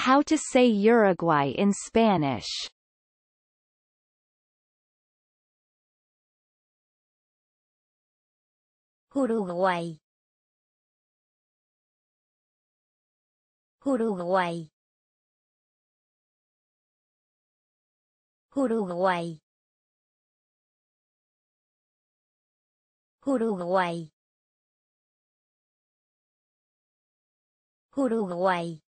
How to say Uruguay in Spanish Uruguay Uruguay Uruguay Uruguay Uruguay